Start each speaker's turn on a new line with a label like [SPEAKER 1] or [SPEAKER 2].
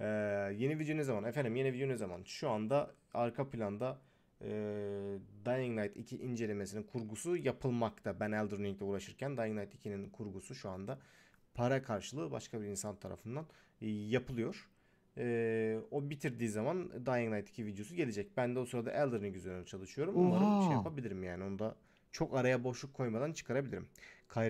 [SPEAKER 1] Ee, yeni video ne zaman? Efendim yeni video ne zaman? Şu anda arka planda e, Dying Light 2 incelemesinin kurgusu yapılmakta. Ben Elden Ring'le uğraşırken Dying Light 2'nin kurgusu şu anda para karşılığı başka bir insan tarafından e, yapılıyor. E, o bitirdiği zaman Dying Light 2 videosu gelecek. Ben de o sırada Elden
[SPEAKER 2] Ring üzerine çalışıyorum. Umarım şey Oha. şey yapabilirim yani. Onu da çok araya boşluk koymadan çıkarabilirim. Kayr